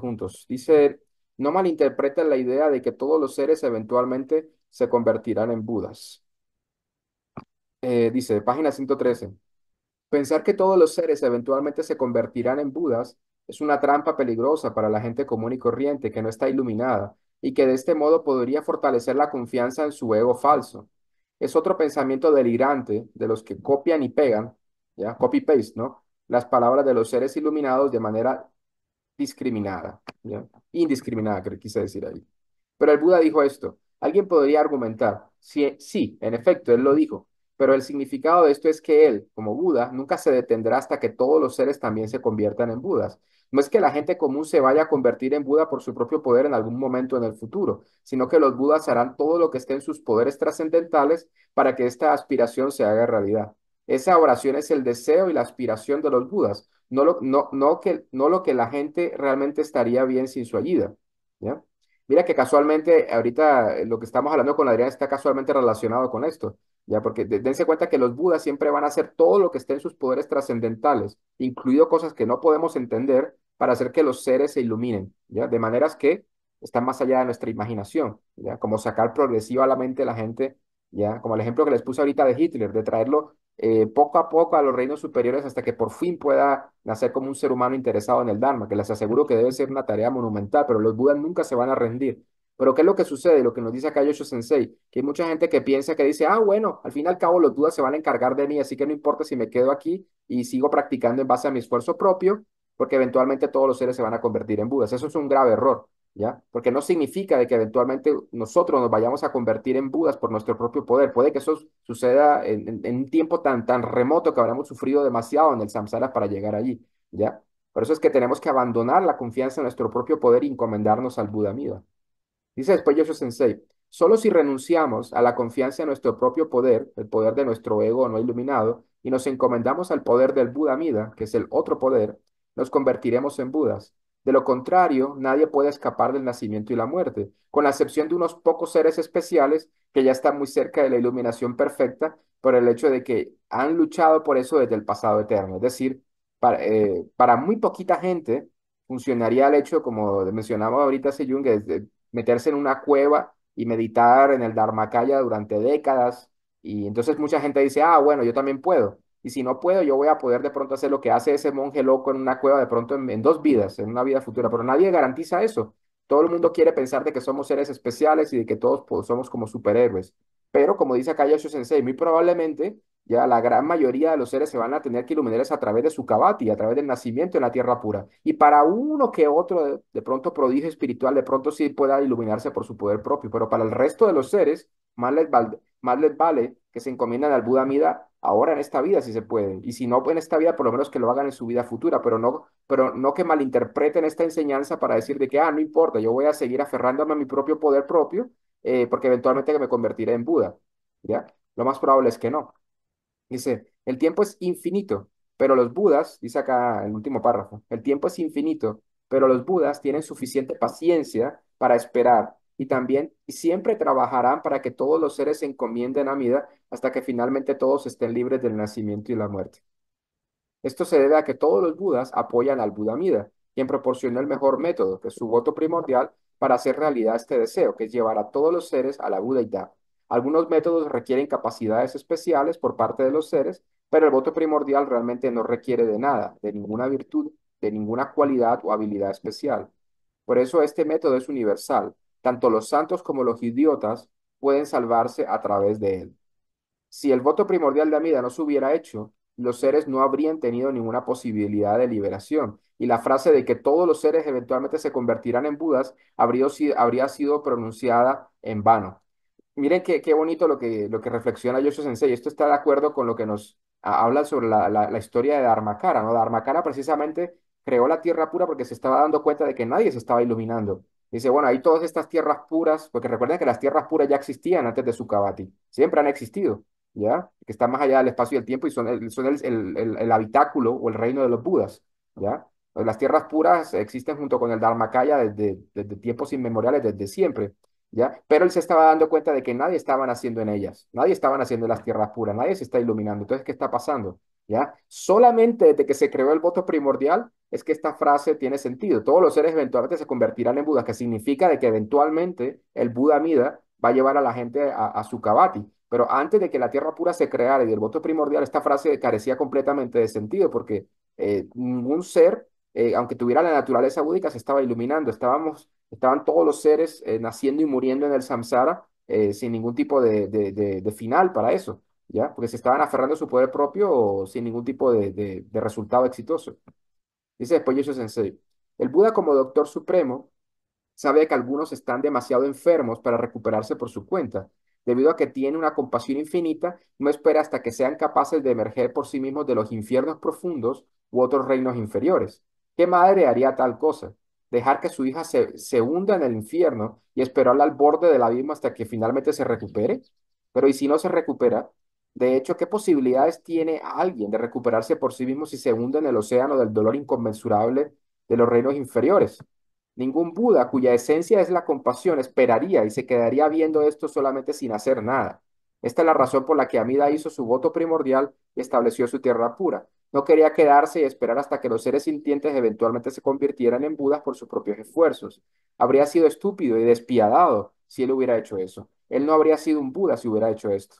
juntos. Dice, no malinterpreten la idea de que todos los seres eventualmente se convertirán en Budas. Eh, dice, página 113. Pensar que todos los seres eventualmente se convertirán en Budas es una trampa peligrosa para la gente común y corriente que no está iluminada y que de este modo podría fortalecer la confianza en su ego falso. Es otro pensamiento delirante de los que copian y pegan, ya copy paste, ¿no? Las palabras de los seres iluminados de manera discriminada, indiscriminada, creo que quise decir ahí. Pero el Buda dijo esto. Alguien podría argumentar, sí, sí, en efecto, él lo dijo, pero el significado de esto es que él, como Buda, nunca se detendrá hasta que todos los seres también se conviertan en Budas. No es que la gente común se vaya a convertir en Buda por su propio poder en algún momento en el futuro, sino que los Budas harán todo lo que esté en sus poderes trascendentales para que esta aspiración se haga realidad. Esa oración es el deseo y la aspiración de los Budas, no lo, no, no, que, no lo que la gente realmente estaría bien sin su ayuda. ¿ya? Mira que casualmente, ahorita eh, lo que estamos hablando con Adrián está casualmente relacionado con esto, ¿ya? porque dense cuenta que los budas siempre van a hacer todo lo que esté en sus poderes trascendentales, incluido cosas que no podemos entender, para hacer que los seres se iluminen, ¿ya? de maneras que están más allá de nuestra imaginación, ¿ya? como sacar progresivamente la mente la gente, ¿ya? como el ejemplo que les puse ahorita de Hitler, de traerlo eh, poco a poco a los reinos superiores hasta que por fin pueda nacer como un ser humano interesado en el Dharma, que les aseguro que debe ser una tarea monumental, pero los Budas nunca se van a rendir. Pero ¿qué es lo que sucede? Lo que nos dice acá Sensei, que hay mucha gente que piensa que dice, ah, bueno, al fin y al cabo los Budas se van a encargar de mí, así que no importa si me quedo aquí y sigo practicando en base a mi esfuerzo propio, porque eventualmente todos los seres se van a convertir en Budas. Eso es un grave error. ¿ya? Porque no significa de que eventualmente nosotros nos vayamos a convertir en Budas por nuestro propio poder. Puede que eso suceda en, un tiempo tan, tan remoto que habremos sufrido demasiado en el samsara para llegar allí, ¿ya? Por eso es que tenemos que abandonar la confianza en nuestro propio poder y encomendarnos al Buda Mida. Dice después Yoshio Sensei, solo si renunciamos a la confianza en nuestro propio poder, el poder de nuestro ego no iluminado, y nos encomendamos al poder del Buda Mida, que es el otro poder, nos convertiremos en Budas. De lo contrario, nadie puede escapar del nacimiento y la muerte, con la excepción de unos pocos seres especiales que ya están muy cerca de la iluminación perfecta por el hecho de que han luchado por eso desde el pasado eterno. Es decir, para, eh, muy poquita gente funcionaría el hecho, como mencionaba ahorita Seyung, de meterse en una cueva y meditar en el Dharmakaya durante décadas. Y entonces mucha gente dice, ah, bueno, yo también puedo y si no puedo, yo voy a poder de pronto hacer lo que hace ese monje loco en una cueva de pronto en, dos vidas, en una vida futura, pero nadie garantiza eso. Todo el mundo quiere pensar de que somos seres especiales y de que todos pues, somos como superhéroes, pero como dice acá Sensei, muy probablemente ya la gran mayoría de los seres se van a tener que iluminar a través de su kabati, a través del nacimiento en la tierra pura. Y para uno que otro, de, pronto prodigio espiritual, de pronto sí pueda iluminarse por su poder propio, pero para el resto de los seres, más les, vale, más les vale que se encomiendan al Buda Mida ahora en esta vida si se pueden, y si no en esta vida, por lo menos que lo hagan en su vida futura, pero no, pero no que malinterpreten esta enseñanza para decir de que, ah, no importa, yo voy a seguir aferrándome a mi propio poder propio, eh, porque eventualmente me convertiré en Buda, ¿ya? Lo más probable es que no. Dice, el tiempo es infinito, pero los Budas, dice acá el último párrafo, el tiempo es infinito, pero los Budas tienen suficiente paciencia para esperar y también siempre trabajarán para que todos los seres se encomienden a Mida hasta que finalmente todos estén libres del nacimiento y la muerte. Esto se debe a que todos los budas apoyan al Budamida, quien proporciona el mejor método, que es su voto primordial, para hacer realidad este deseo, que es llevar a todos los seres a la Budaidad. Algunos métodos requieren capacidades especiales por parte de los seres, pero el voto primordial realmente no requiere de nada, de ninguna virtud, de ninguna cualidad o habilidad especial. Por eso este método es universal. Tanto los santos como los idiotas pueden salvarse a través de él si el voto primordial de Amida no se hubiera hecho, los seres no habrían tenido ninguna posibilidad de liberación. Y la frase de que todos los seres eventualmente se convertirán en Budas habría, sido pronunciada en vano. Miren qué, bonito lo que, lo que reflexiona Yoshio Sensei. Esto está de acuerdo con lo que nos habla sobre la, la, historia de Dharmakara. ¿no? Dharmakara precisamente creó la tierra pura porque se estaba dando cuenta de que nadie se estaba iluminando. Dice, bueno, hay todas estas tierras puras, porque recuerden que las tierras puras ya existían antes de Sukabati. Siempre han existido. ¿ya? Que está más allá del espacio y el tiempo y son, el, el, el, habitáculo o el reino de los Budas, ¿ya? Las tierras puras existen junto con el Dharmakaya desde, desde tiempos inmemoriales, desde siempre, ¿ya? Pero él se estaba dando cuenta de que nadie estaba haciendo en ellas, nadie estaba haciendo en las tierras puras, nadie se está iluminando. Entonces, ¿qué está pasando? ¿Ya? Solamente desde que se creó el voto primordial es que esta frase tiene sentido. Todos los seres eventualmente se convertirán en Budas, que significa de que eventualmente el Buda Mida va a llevar a la gente a, su Kabati. Pero antes de que la tierra pura se creara y el voto primordial, esta frase carecía completamente de sentido porque eh, ningún ser, eh, aunque tuviera la naturaleza búdica, se estaba iluminando. Estábamos, estaban todos los seres eh, naciendo y muriendo en el samsara sin ningún tipo de, final para eso, ¿ya? Porque se estaban aferrando a su poder propio o sin ningún tipo de, resultado exitoso. Dice después soy Sensei, el Buda como doctor supremo sabe que algunos están demasiado enfermos para recuperarse por su cuenta Debido a que tiene una compasión infinita, no espera hasta que sean capaces de emerger por sí mismos de los infiernos profundos u otros reinos inferiores. ¿Qué madre haría tal cosa? Dejar que su hija se, hunda en el infierno y esperarla al borde del abismo hasta que finalmente se recupere. Pero ¿y si no se recupera? De hecho, ¿qué posibilidades tiene alguien de recuperarse por sí mismo si se hunde en el océano del dolor inconmensurable de los reinos inferiores? Ningún Buda, cuya esencia es la compasión, esperaría y se quedaría viendo esto solamente sin hacer nada. Esta es la razón por la que Amida hizo su voto primordial y estableció su tierra pura. No quería quedarse y esperar hasta que los seres sintientes eventualmente se convirtieran en Budas por sus propios esfuerzos. Habría sido estúpido y despiadado si él hubiera hecho eso. Él no habría sido un Buda si hubiera hecho esto.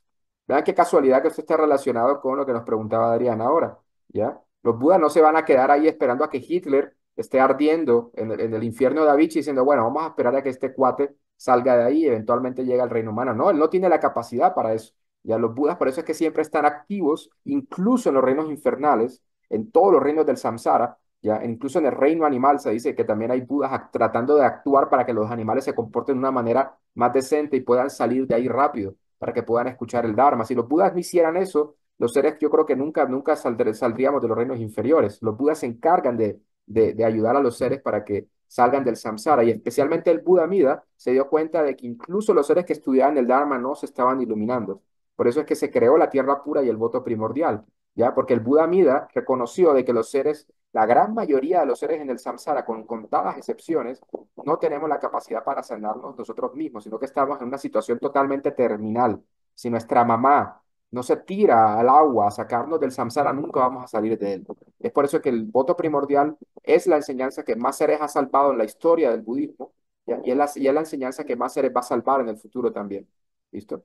Vean qué casualidad que esto está relacionado con lo que nos preguntaba Adrián ahora. ¿ya? Los Budas no se van a quedar ahí esperando a que Hitler esté ardiendo en el, infierno de David diciendo, bueno, vamos a esperar a que este cuate salga de ahí y eventualmente llegue al reino humano. No, él no tiene la capacidad para eso. ya los budas por eso es que siempre están activos, incluso en los reinos infernales, en todos los reinos del samsara, ya e incluso en el reino animal se dice que también hay budas tratando de actuar para que los animales se comporten de una manera más decente y puedan salir de ahí rápido, para que puedan escuchar el Dharma. Si los budas no hicieran eso, los seres yo creo que nunca, nunca saldríamos de los reinos inferiores. Los budas se encargan de de, ayudar a los seres para que salgan del samsara. Y especialmente el Buda Mida se dio cuenta de que incluso los seres que estudiaban el Dharma no se estaban iluminando. Por eso es que se creó la tierra pura y el voto primordial, ¿ya? Porque el Buda Mida reconoció de que los seres, la gran mayoría de los seres en el samsara, con contadas excepciones, no tenemos la capacidad para sanarnos nosotros mismos, sino que estamos en una situación totalmente terminal. Si nuestra mamá no se tira al agua a sacarnos del samsara, nunca vamos a salir de él. Es por eso que el voto primordial es la enseñanza que más seres ha salvado en la historia del budismo Y, es la, enseñanza que más seres va a salvar en el futuro también. ¿Listo?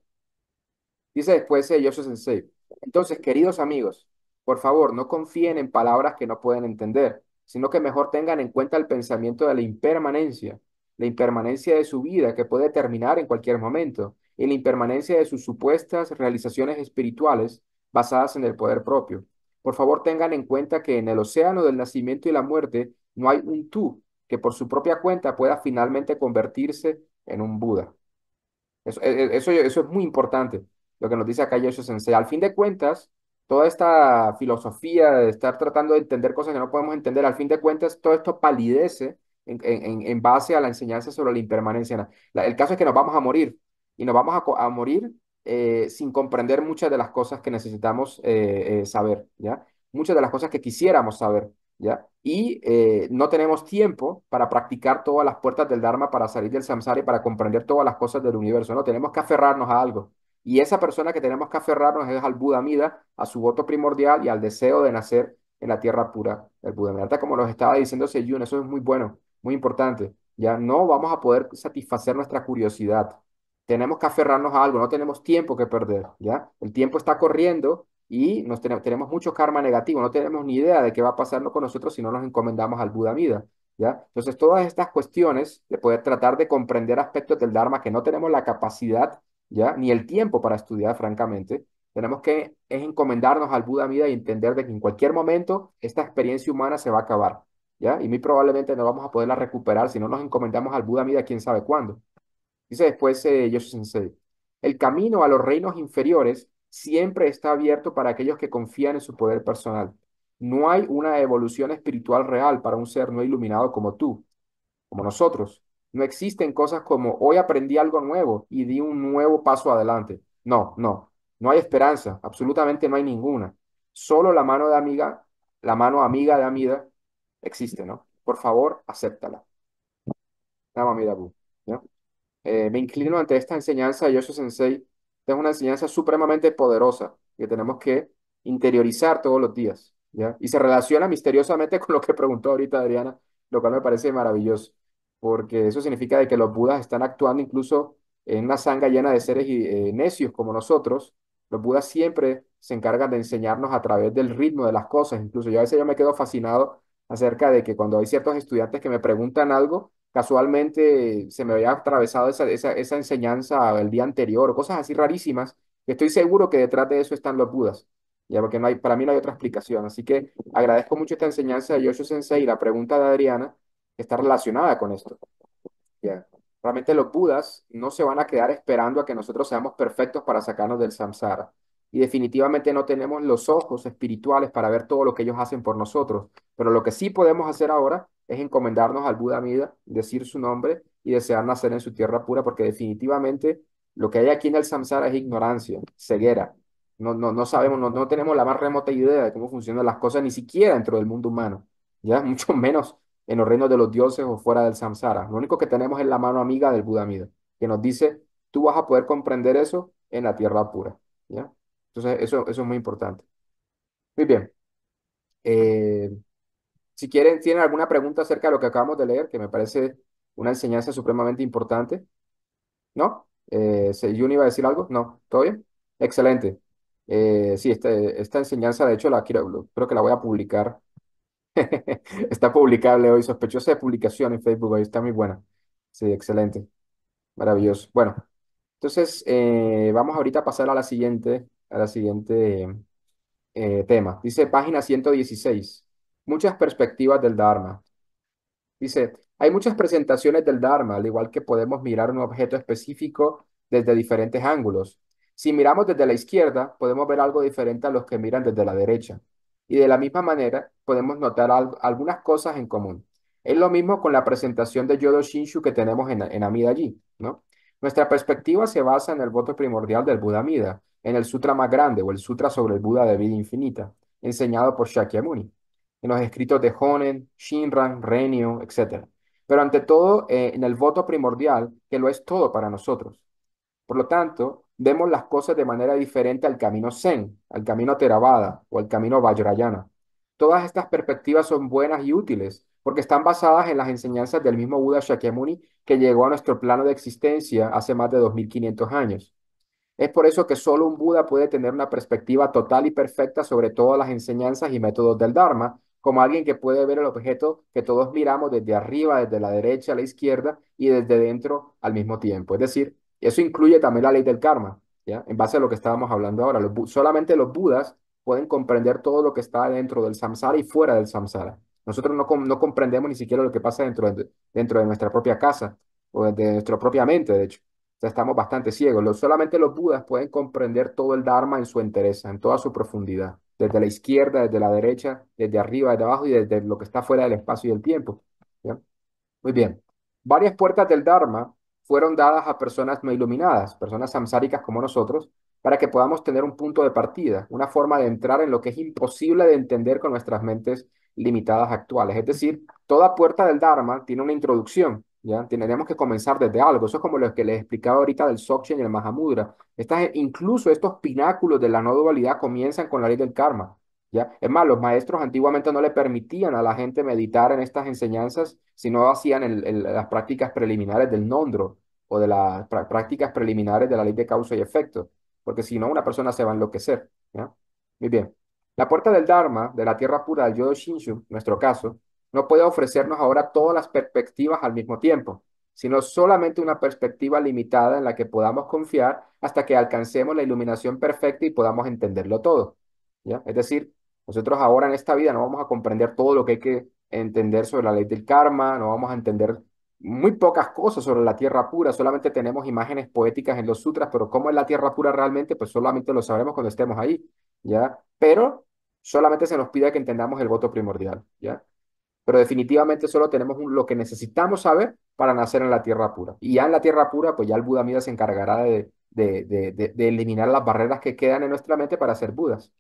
Dice después ellos eh, Sensei. Entonces, queridos amigos, por favor, no confíen en palabras que no pueden entender, sino que mejor tengan en cuenta el pensamiento de la impermanencia, la impermanencia de su vida que puede terminar en cualquier momento, y la impermanencia de sus supuestas realizaciones espirituales basadas en el poder propio. Por favor, tengan en cuenta que en el océano del nacimiento y la muerte no hay un tú que por su propia cuenta pueda finalmente convertirse en un Buda. E, e, eso, eso, es muy importante, lo que nos dice acá Yeshua Sensei. Al fin de cuentas, toda esta filosofía de estar tratando de entender cosas que no podemos entender, al fin de cuentas, todo esto palidece en, base a la enseñanza sobre la impermanencia. el caso es que nos vamos a morir y nos vamos a morir eh, sin comprender muchas de las cosas que necesitamos eh, eh, saber, ¿ya? Muchas de las cosas que quisiéramos saber, ¿ya? Y no tenemos tiempo para practicar todas las puertas del Dharma, para salir del samsara y para comprender todas las cosas del universo, ¿no? Tenemos que aferrarnos a algo. Y esa persona que tenemos que aferrarnos es al Buda Mida, a su voto primordial y al deseo de nacer en la tierra pura el Buda Mida. Como nos estaba diciendo Seyun, eso es muy bueno, muy importante. Ya no vamos a poder satisfacer nuestra curiosidad, tenemos que aferrarnos a algo, no tenemos tiempo que perder, ¿ya? El tiempo está corriendo y nos tenemos, mucho karma negativo, no tenemos ni idea de qué va a pasar con nosotros si no nos encomendamos al Buda Mida, ¿ya? Entonces, todas estas cuestiones de poder tratar de comprender aspectos del Dharma que no tenemos la capacidad, ¿ya? Ni el tiempo para estudiar, francamente, tenemos que es encomendarnos al Buda Mida y entender de que en cualquier momento esta experiencia humana se va a acabar, ¿ya? Y muy probablemente no vamos a poderla recuperar si no nos encomendamos al Buda Mida quién sabe cuándo. Dice después eh, Sensei, el camino a los reinos inferiores siempre está abierto para aquellos que confían en su poder personal. No hay una evolución espiritual real para un ser no iluminado como tú, como nosotros. No existen cosas como hoy aprendí algo nuevo y di un nuevo paso adelante. No, no, no hay esperanza, absolutamente no hay ninguna. Solo la mano de amiga, la mano amiga de Amida existe, ¿no? Por favor, acéptala. Nada ¿no? Eh, me inclino ante esta enseñanza de Yoshio Sensei. es una enseñanza supremamente poderosa que tenemos que interiorizar todos los días. Y se relaciona misteriosamente con lo que preguntó ahorita Adriana, lo cual me parece maravilloso, porque eso significa de que los budas están actuando incluso en una sanga llena de seres eh, necios como nosotros. Los budas siempre se encargan de enseñarnos a través del ritmo de las cosas. Incluso yo a veces yo me quedo fascinado acerca de que cuando hay ciertos estudiantes que me preguntan algo, casualmente se me había atravesado esa, enseñanza el día anterior, cosas así rarísimas, estoy seguro que detrás de eso están los Budas, ya porque no hay, para mí no hay otra explicación. Así que agradezco mucho esta enseñanza de Yoshio Sensei y la pregunta de Adriana está relacionada con esto. Realmente los Budas no se van a quedar esperando a que nosotros seamos perfectos para sacarnos del samsara y definitivamente no tenemos los ojos espirituales para ver todo lo que ellos hacen por nosotros. Pero lo que sí podemos hacer ahora es encomendarnos al Buda Mida, decir su nombre y desear nacer en su tierra pura, porque definitivamente lo que hay aquí en el samsara es ignorancia, ceguera. No, no, no sabemos, no, tenemos la más remota idea de cómo funcionan las cosas, ni siquiera dentro del mundo humano, ya mucho menos en los reinos de los dioses o fuera del samsara. Lo único que tenemos es la mano amiga del Buda Mida, que nos dice, tú vas a poder comprender eso en la tierra pura. ¿ya? Entonces, eso, eso es muy importante. Muy bien. Eh, si quieren, tienen alguna pregunta acerca de lo que acabamos de leer, que me parece una enseñanza supremamente importante. ¿No? Eh, iba a decir algo? No, ¿todo bien? Excelente. Eh, sí, este, esta, enseñanza, de hecho, la quiero, creo que la voy a publicar. está publicable hoy, sospechosa de publicación en Facebook, hoy está muy buena. Sí, excelente. Maravilloso. Bueno, entonces eh, vamos ahorita a pasar a la siguiente a la siguiente eh, tema. Dice página 116. Muchas perspectivas del Dharma. Dice, hay muchas presentaciones del Dharma, al igual que podemos mirar un objeto específico desde diferentes ángulos. Si miramos desde la izquierda, podemos ver algo diferente a los que miran desde la derecha. Y de la misma manera, podemos notar algunas cosas en común. Es lo mismo con la presentación de Yodo Shinshu que tenemos en, en Amida allí, ¿no? Nuestra perspectiva se basa en el voto primordial del Buda Mida, en el Sutra más grande o el Sutra sobre el Buda de vida infinita, enseñado por Shakyamuni, en los escritos de Honen, Shinran, Renio, etc. Pero ante todo, eh, en el voto primordial, que lo es todo para nosotros. Por lo tanto, vemos las cosas de manera diferente al camino Zen, al camino Theravada o al camino Vajrayana. Todas estas perspectivas son buenas y útiles, porque están basadas en las enseñanzas del mismo Buda Shakyamuni que llegó a nuestro plano de existencia hace más de 2500 años. Es por eso que solo un Buda puede tener una perspectiva total y perfecta sobre todas las enseñanzas y métodos del Dharma, como alguien que puede ver el objeto que todos miramos desde arriba, desde la derecha a la izquierda y desde dentro al mismo tiempo. Es decir, eso incluye también la ley del karma, ¿ya? en base a lo que estábamos hablando ahora. solamente los Budas pueden comprender todo lo que está dentro del samsara y fuera del samsara. Nosotros no, no comprendemos ni siquiera lo que pasa dentro de, dentro de nuestra propia casa o de nuestra propia mente, de hecho. O sea, estamos bastante ciegos. solamente los budas pueden comprender todo el Dharma en su entereza, en toda su profundidad, desde la izquierda, desde la derecha, desde arriba, desde abajo y desde lo que está fuera del espacio y del tiempo. Muy bien. Varias puertas del Dharma fueron dadas a personas no iluminadas, personas samsáricas como nosotros, para que podamos tener un punto de partida, una forma de entrar en lo que es imposible de entender con nuestras mentes limitadas actuales. Es decir, toda puerta del Dharma tiene una introducción, ¿ya? tenemos que comenzar desde algo. Eso es como lo que les explicaba ahorita del Sokchen y el Mahamudra. Estas, incluso estos pináculos de la no dualidad comienzan con la ley del karma. ¿Ya? Es más, los maestros antiguamente no le permitían a la gente meditar en estas enseñanzas si no hacían las prácticas preliminares del nondro o de las prácticas preliminares de la ley de causa y efecto, porque si no, una persona se va a enloquecer. ¿ya? Muy bien. La puerta del Dharma, de la tierra pura del Yodo Shinshu, nuestro caso, no puede ofrecernos ahora todas las perspectivas al mismo tiempo, sino solamente una perspectiva limitada en la que podamos confiar hasta que alcancemos la iluminación perfecta y podamos entenderlo todo. ¿ya? Es decir, nosotros ahora en esta vida no vamos a comprender todo lo que hay que entender sobre la ley del karma, no vamos a entender muy pocas cosas sobre la tierra pura, solamente tenemos imágenes poéticas en los sutras, pero cómo es la tierra pura realmente, pues solamente lo sabremos cuando estemos ahí, ¿ya? Pero solamente se nos pide que entendamos el voto primordial, ¿ya? Pero definitivamente solo tenemos lo que necesitamos saber para nacer en la tierra pura. Y ya en la tierra pura, pues ya el Buda Mida se encargará de, de, eliminar las barreras que quedan en nuestra mente para ser Budas.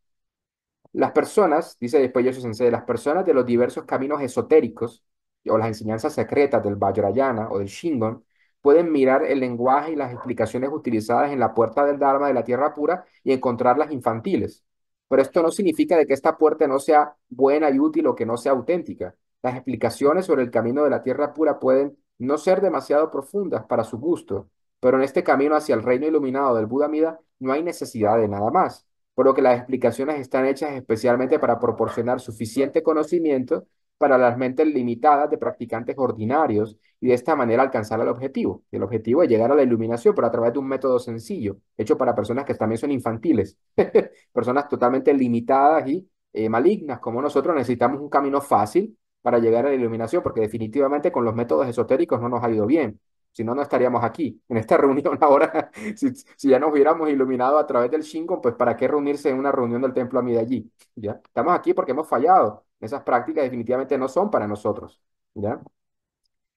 Las personas, dice después Yoshi Sensei, las personas de los diversos caminos esotéricos o las enseñanzas secretas del Vajrayana o del Shingon pueden mirar el lenguaje y las explicaciones utilizadas en la puerta del Dharma de la Tierra Pura y encontrarlas infantiles, pero esto no significa de que esta puerta no sea buena y útil o que no sea auténtica. Las explicaciones sobre el camino de la tierra pura pueden no ser demasiado profundas para su gusto, pero en este camino hacia el reino iluminado del Buda Mida no hay necesidad de nada más, por lo que las explicaciones están hechas especialmente para proporcionar suficiente conocimiento para las mentes limitadas de practicantes ordinarios y de esta manera alcanzar el objetivo. El objetivo es llegar a la iluminación, pero a través de un método sencillo, hecho para personas que también son infantiles, personas totalmente limitadas y eh, malignas como nosotros, necesitamos un camino fácil para llegar a la iluminación, porque definitivamente con los métodos esotéricos no nos ha ido bien. Si no, no estaríamos aquí, en esta reunión ahora. si, ya nos hubiéramos iluminado a través del Shingon, pues ¿para qué reunirse en una reunión del templo a de allí? ¿Ya? Estamos aquí porque hemos fallado. Esas prácticas definitivamente no son para nosotros. ¿ya?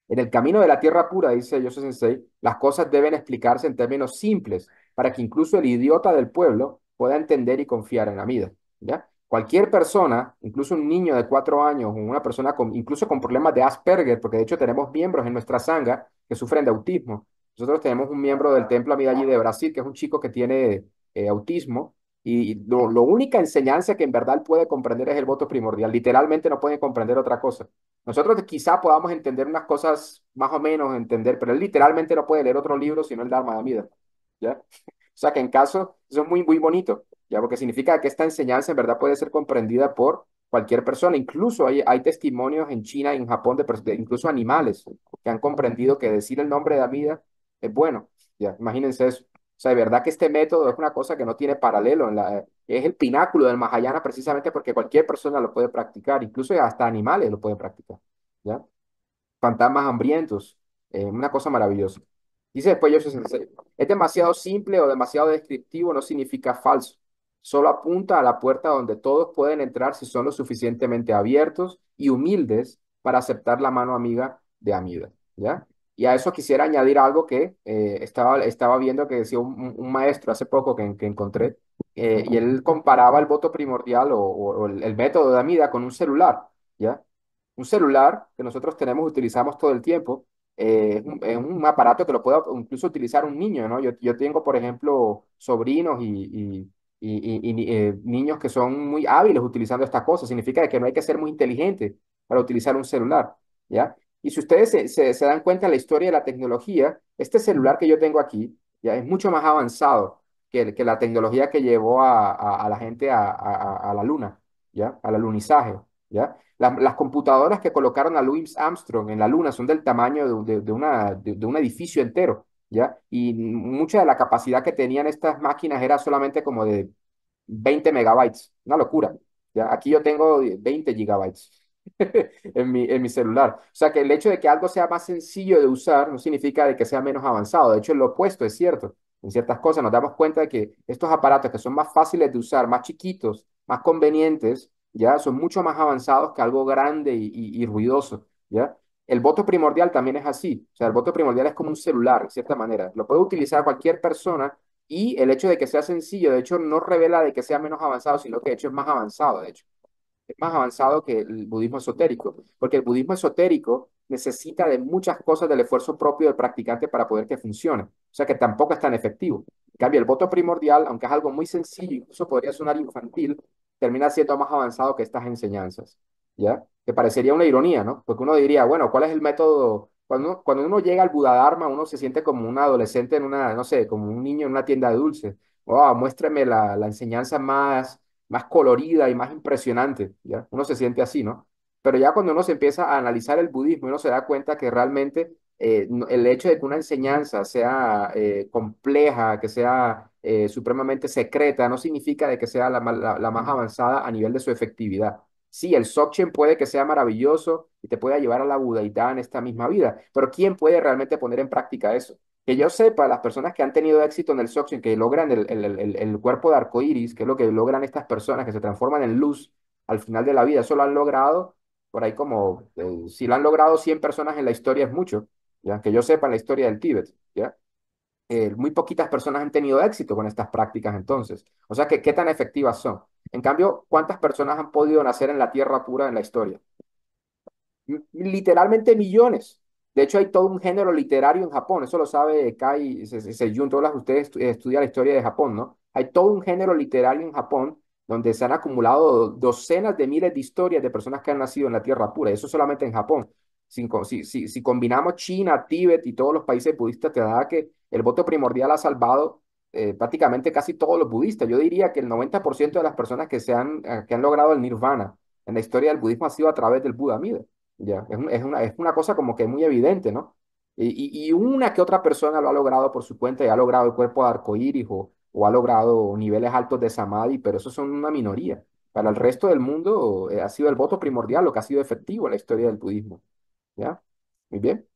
En el camino de la tierra pura, dice Yosef Sensei, las cosas deben explicarse en términos simples para que incluso el idiota del pueblo pueda entender y confiar en la vida. ¿ya? Cualquier persona, incluso un niño de cuatro años, o una persona con, incluso con problemas de Asperger, porque de hecho tenemos miembros en nuestra sanga que sufren de autismo. Nosotros tenemos un miembro del templo allí de Brasil, que es un chico que tiene eh, autismo, y lo, única enseñanza que en verdad puede comprender es el voto primordial. Literalmente no puede comprender otra cosa. Nosotros quizá podamos entender unas cosas más o menos, entender, pero él literalmente no puede leer otro libro sino el Dharma de Amida. ¿ya? O sea que en caso, eso es muy, muy bonito, ¿ya? porque significa que esta enseñanza en verdad puede ser comprendida por cualquier persona. Incluso hay, hay testimonios en China y en Japón de, incluso animales que han comprendido que decir el nombre de Amida es bueno. ¿ya? Imagínense eso. O sea, de verdad que este método es una cosa que no tiene paralelo. es el pináculo del Mahayana precisamente porque cualquier persona lo puede practicar, incluso hasta animales lo pueden practicar. ¿ya? Fantasmas hambrientos, eh, una cosa maravillosa. Dice después yo es demasiado simple o demasiado descriptivo, no significa falso. Solo apunta a la puerta donde todos pueden entrar si son lo suficientemente abiertos y humildes para aceptar la mano amiga de Amida. ¿Ya? Y a eso quisiera añadir algo que eh, estaba, estaba viendo que decía un, maestro hace poco que, encontré, eh, y él comparaba el voto primordial o, el, método de Amida con un celular, ¿ya? Un celular que nosotros tenemos, utilizamos todo el tiempo, es, eh, un, aparato que lo puede incluso utilizar un niño, ¿no? Yo, yo tengo, por ejemplo, sobrinos y, niños que son muy hábiles utilizando estas cosas, significa que no hay que ser muy inteligente para utilizar un celular, ¿ya? Y si ustedes se, dan cuenta de la historia de la tecnología, este celular que yo tengo aquí ya es mucho más avanzado que, la tecnología que llevó a, la gente a, la luna, ¿ya? Al alunizaje, ¿ya? Las, computadoras que colocaron a Louis Armstrong en la luna son del tamaño de, de un edificio entero, ¿ya? Y mucha de la capacidad que tenían estas máquinas era solamente como de 20 megabytes, una locura. ¿ya? Aquí yo tengo 20 gigabytes. en, mi, en mi celular. O sea que el hecho de que algo sea más sencillo de usar no significa de que sea menos avanzado. De hecho, lo opuesto es cierto. En ciertas cosas nos damos cuenta de que estos aparatos que son más fáciles de usar, más chiquitos, más convenientes, ya son mucho más avanzados que algo grande y, ruidoso. ¿ya? El voto primordial también es así. O sea, el voto primordial es como un celular, en cierta manera. Lo puede utilizar cualquier persona y el hecho de que sea sencillo, de hecho, no revela de que sea menos avanzado, sino que de hecho es más avanzado, de hecho es más avanzado que el budismo esotérico, porque el budismo esotérico necesita de muchas cosas del esfuerzo propio del practicante para poder que funcione, o sea que tampoco es tan efectivo. En cambio, el voto primordial, aunque es algo muy sencillo, incluso podría sonar infantil, termina siendo más avanzado que estas enseñanzas, ¿ya? Que parecería una ironía, ¿no? Porque uno diría, bueno, ¿cuál es el método? Cuando uno, cuando uno llega al Buda uno se siente como un adolescente en una, no sé, como un niño en una tienda de dulces. Oh, muéstrame la, la enseñanza más más colorida y más impresionante, ¿ya? Uno se siente así, ¿no? Pero ya cuando uno se empieza a analizar el budismo, uno se da cuenta que realmente eh, el hecho de que una enseñanza sea eh, compleja, que sea eh, supremamente secreta, no significa de que sea la, más avanzada a nivel de su efectividad. Sí, el Sokchen puede que sea maravilloso y te pueda llevar a la budaidad en esta misma vida, pero ¿quién puede realmente poner en práctica eso? que yo sepa, las personas que han tenido éxito en el y que logran el, cuerpo de arco iris, que es lo que logran estas personas que se transforman en luz al final de la vida, eso lo han logrado por ahí como, eh, si lo han logrado 100 personas en la historia es mucho, ya que yo sepa en la historia del Tíbet, ya. Eh, muy poquitas personas han tenido éxito con estas prácticas entonces. O sea, que, ¿qué tan efectivas son? En cambio, ¿cuántas personas han podido nacer en la tierra pura en la historia? literalmente millones. De hecho, hay todo un género literario en Japón, eso lo sabe Kai Seiyun, todas las ustedes estudian la historia de Japón, ¿no? Hay todo un género literario en Japón donde se han acumulado docenas de miles de historias de personas que han nacido en la tierra pura, eso solamente en Japón. Si, combinamos China, Tíbet y todos los países budistas, te da que el voto primordial ha salvado eh, prácticamente casi todos los budistas. Yo diría que el 90% de las personas que, se han, eh, que han logrado el nirvana en la historia del budismo ha sido a través del Buda Mida es, una, es una cosa como que muy evidente, ¿no? Y, una que otra persona lo ha logrado por su cuenta y ha logrado el cuerpo de arcoíris o, ha logrado niveles altos de samadhi, pero eso son una minoría. Para el resto del mundo eh, ha sido el voto primordial, lo que ha sido efectivo en la historia del budismo. ¿Ya? Muy bien.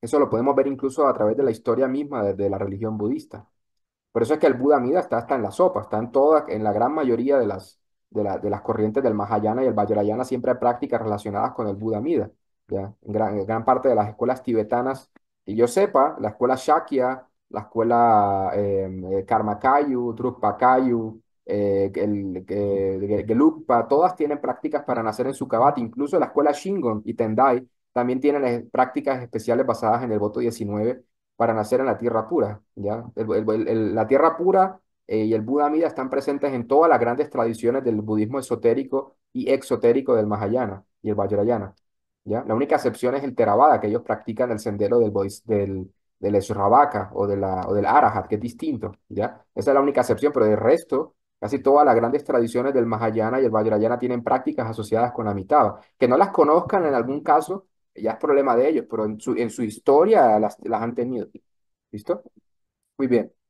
Eso lo podemos ver incluso a través de la historia misma de, la religión budista. Por eso es que el Buda Mida está hasta en la sopa, está en toda en la gran mayoría de las, de, de las corrientes del Mahayana y el Vajrayana siempre hay prácticas relacionadas con el Budamida. ¿ya? En, gran, parte de las escuelas tibetanas, y yo sepa, la escuela Shakya, la escuela em, eh, Karmakayu, Trupakayu, eh, el, Gelugpa, todas tienen prácticas para nacer en su incluso la escuela Shingon y Tendai también tienen prácticas especiales basadas en el voto 19 para nacer en la tierra pura. ¿ya? la tierra pura eh, y el Buda Amida están presentes en todas las grandes tradiciones del budismo esotérico y exotérico del Mahayana y el Vajrayana. ¿ya? La única excepción es el Theravada, que ellos practican el sendero del, del, del Esravaka o, de o del Arahat, que es distinto. ¿ya? Esa es la única excepción, pero del resto, casi todas las grandes tradiciones del Mahayana y el Vajrayana tienen prácticas asociadas con la mitad. Que no las conozcan en algún caso, ya es problema de ellos, pero en su, historia las, las han tenido. ¿Listo? Muy bien.